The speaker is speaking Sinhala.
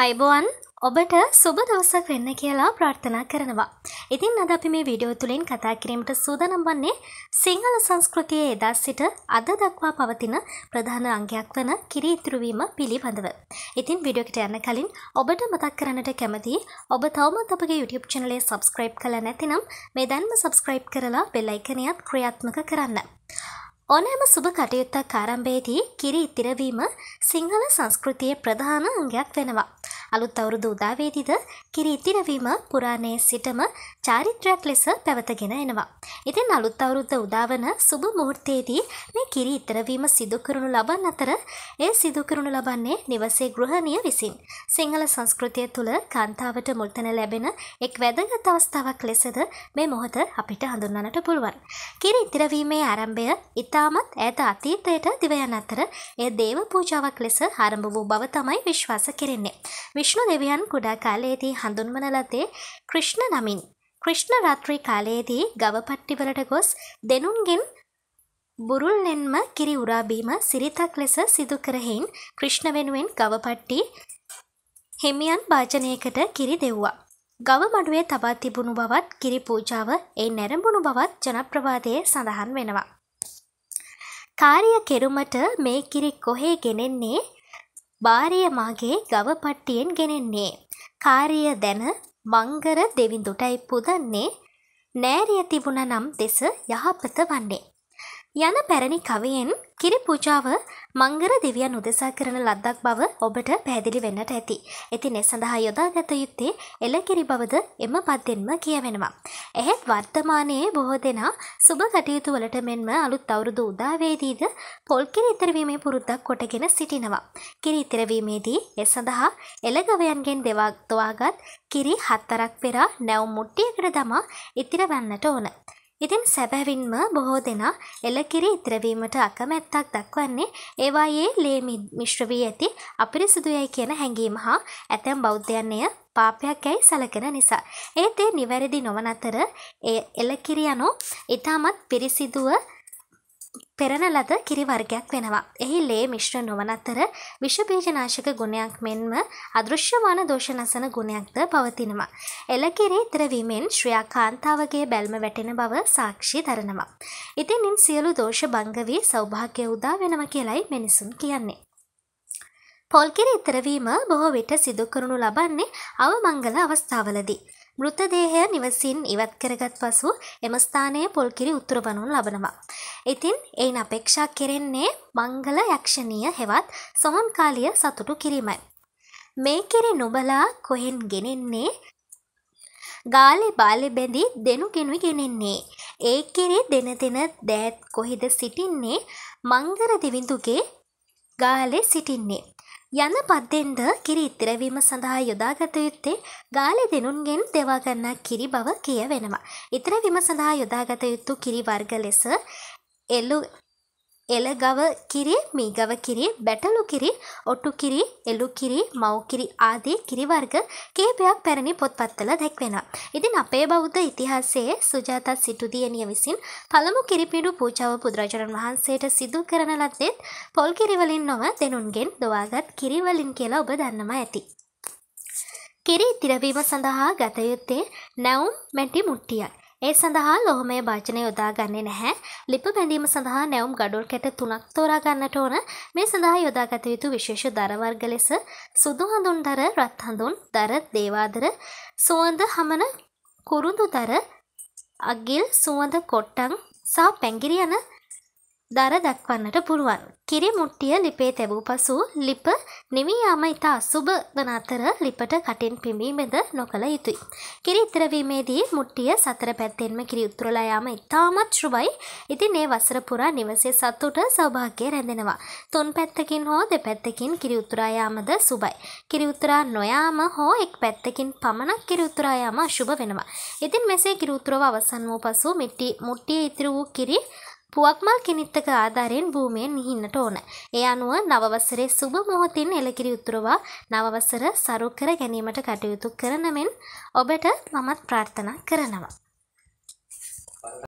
අයිබෝවන් ඔබට සුබ දවසක් වෙන්න කියලා ප්‍රාර්ථනා කරනවා. ඉතින් අද අපි මේ වීඩියෝ තුළින් කතා කිරීමට සූදානම් වන්නේ සිංහල සංස්කෘතියේ එදා සිට අද දක්වා පවතින ප්‍රධාන අංගයක් වන කිරි ඉතුරු වීම පිළිබඳව. ඉතින් වීඩියෝ එකට යන්න කලින් ඔබට මතක් කරන්නට කැමතියි ඔබ තවමත් අපගේ YouTube channel එක subscribe කළා නැතිනම් මේ දැන්ම subscribe කරලා bell icon එකත් ක්‍රියාත්මක කරන්න. ඕනෑම සුබ කටයුත්තක් ආරම්භයේදී කිරි ඉතිරවීම සිංහල සංස්කෘතියේ ප්‍රධාන අංගයක් වෙනවා. අලුත් අවුරුදු උදාවේදීද කිරි ඉතිරවීම පුරාණයේ සිටම චාරිත්‍රයක් ලෙස පැවතගෙන එනවා. ඉතින් අලුත් අවුරුද්ද උදාවන සුබ මුහූර්තයේදී මේ කිරි ඉතිරවීම සිදු කරනු ලබන අතර එය සිදු කරනු ලබන්නේ නිවසේ ගෘහණිය විසින්. සිංහල සංස්කෘතිය තුළ කාන්තාවට මුල්තැන ලැබෙන එක් වැදගත් අවස්ථාවක් ලෙසද මේ මොහොත අපිට හඳුන්වන්නට පුළුවන්. කිරි ඉතිරවීමේ ආරම්භය ඉතාමත් ඈත අතීතයට දිව යන අතර එය දේව පූජාවක් ලෙස ආරම්භ වූ බව තමයි විශ්වාස කෙරෙන්නේ. විශ්ණු දෙවියන් කුඩා කාලයේදී හඳුන්වන ලදේ ක්‍රිෂ්ණ නමින්. ක්‍රිෂ්ණ රාත්‍රී කාලයේදී ගවපට්ටිවලට ගොස් දෙනුන්ගෙන් බුරුල්ලෙන්ම කිරි උරාබීම සිරිතක් ලෙස සිදු කරහෙයින් ක්‍රිෂ්ණ වෙනුවෙන් ගවපට්ටි හිමියන් භාජනයකට කිරි දෙව්වා. ගව මඩුවේ තබා තිබුණු බවත් කිරි පූජාව ඒ නැරඹුණු බවත් ජනප්‍රවාදයේ සඳහන් වෙනවා. කාර්ය කෙරුමට මේ කිරි කොහේ ගෙනෙන්නේ බාරය මාගේ ගවපට්ටියෙන් ගෙනෙන්නේ. කාරිය දැන මංගර දෙවිඳුටයි පුදන්නේ නෑරිය තිබුණ නම් දෙස යහපත වන්නේ. යන පැරණි කවයෙන් කිරි පූජාව මංගර දෙවියන් උදෙසා කරන ලද්දක් බව ඔබට පැහැදිලි වෙන්නට ඇති. ඉතින් ඒ සඳහා යොදාගත යුත්තේ එළකිරි බවද එම පද්දෙන්ම කියවෙනවා. එහෙත් වර්තමානයේ බොහෝ දෙනා සුබ කටයුතු වලට මෙන්ම අලුත් අවුරුදු උදාවේදීද පොල් කිරි ඉතරවීමේ පුරුද්දක් කොටගෙන සිටිනවා. කිරි ඉතරවීමේදී ඒ සඳහා එළගවයන්ගෙන් දෙවක් තොවාගත් කිරි හතරක් පෙරා නැව් මුට්ටියකට දමා ඉතිරවන්නට ඕන. ඉතින් සැබැවින්ම බොහෝ දෙනා එළකිරි ඉතරවීමට අකමැත්තක් දක්වන්නේ ඒවායේ ලේ මිශ්‍ර වී ඇති අපිරිසිදුයයි කියන හැඟීම හා ඇතැම් බෞද්ධයන් එය පාපයක් යැයි සලකන නිසා. ඒත් ඒ නිවැරදි නොවන අතර ඒ එලකිරි යනු ඉතාමත් පිරිසිදුව පෙරන ලද කිරි වර්ගයක් වෙනවා. එහි ලේ මිශ්‍ර නොවන අතර විෂබීජනාශක ගුණයක් මෙන්ම අදෘශ්‍යමාන දෝෂනසන ගුණයක්ද පවතිනවා. එලකිරි ද්‍රවීමෙන් ශ්‍රියා කාන්තාවගේ බැල්ම වැටෙන බව සාක්ෂි දරනවා. ඉතින් ඉන් සියලු දෝෂ භංග වී සෞභාග්‍ය උදා වෙනවා කියලයි මිනිසුන් කියන්නේ. පොල්කිරි ඉතරවීම බොහෝ විට සිදු කරනු ලබන්නේ අවමංගල අවස්ථාවලදී. මෘතදේහය නිවසින් ඉවත් කරගත් පසු එම ස්ථානයේ පොල්කිරි උතුරවනු ලබනවා. ඉතින් එයින් අපේක්ෂා කෙරෙන්නේ මංගල යක්ෂණීය හෙවත් සොහොන්කාලිය සතුටු කිරීමයි. මේ කෙරි නොබලා කොහෙන් ගෙනෙන්නේ ගාලේ බාලෙ බැඳි දෙනු කෙනුයි ගෙනෙන්නේ. ඒ කෙරේ දෙන දෙන දෑත් කොහෙද සිටින්නේ මංගර දෙවිඳුගේ ගාලේ සිටින්නේ. යන පද්දෙන්ද කිරි ඉතිරවීම සඳහා යොදාගත යුත්තේ ගාලි දෙනුන්ගෙන් දෙවාගන්නා කිරි බව කියවෙනවා. ඉතිරවීම සඳහා යොදාගත යුතු කිරි වර්ග ලෙස එළු එළගව කිරි මීගව කිරි බැටලු කිරි ඔටු කිරි එළු කිරි මව්කිරි ආදී කිරිවර්ග කේපයක් පැරණි පොත්පත්වල දැක්වෙන. ඉතින් අපේ බෞද්ධ ඉතිහාසයේ සුජාතත් සිටුදියනිය විසින් පළමු කිරිපිඩු පූජාව බුදුරජාණන් වහන්සේට සිදු කරන ලද්දෙත් පොල් කිරිවලින් නොව දෙනුන්ගෙන් දොවාගත් කිරිවලින් කියලා ඔබ දන්නම ඇති. කිරි ඉතිරවීම සඳහා ගතයුත්තේ නැවුම් මැටි මුට්ටියයි. ඒ සඳහා ලොහොමේ භාජනය යොදා ගන්නේ නැහැ ලිප බැඳීම සඳහා නැවුම් ගඩොල් කැට තුනක් තෝරා ගන්නට ඕන මේ සඳහා යොදාගත යුතු විශේෂ දරවර්ග ලෙස සුදු හඳුන් දර රත් හඳුන් දර දේවාදර සුවඳ හමන කුරුඳු දර අගිල් සුවඳ කොට්ටං සා පැංගිරි යන දර දක්වන්නට පුළුවන්. කිරි මුට්ටිය ලිපේ තැබූ පසු ලිප නිමී යාම ඉතා අසුභ වන අතර ලිපට කටින් පිඹීමද නොකළ යුතුයි. කිරි ඉතරවීමේදී මුට්ටිය සතර පැත්තෙන්ම කිරි උතුරලා යාම ඉතාමත් ශුභයි. ඉතින් ඒ වසර පුරා නිවසේ සතුට සෞභාග්‍ය රැඳෙනවා. තුන් පැත්තකින් හෝ දෙපැත්තකින් කිරි උතුරා යාමද සුභයි. කිරි උතුරා නොයාම හෝ එක් පැත්තකින් පමණක් කිරි උතුරා යාම අශුභ වෙනවා. ඉතින් මෙසේ කිරි උතුරව අවසන් වූ පසු මිට්ටි මුට්ටිය ඉතිරි වූ කිරි පුවක්මල් කිනිත්තක ආධාරයෙන් භූමියෙන් නිහින්නට ඕන. ඒ අනුව නවවසරේ සුබ මොහොතින් එළකිරි උතුරවා නවවසර සරු කර ගැනීමට කටයුතු කරන මෙන් ඔබට මමත් ප්‍රාර්ථනා කරනවා.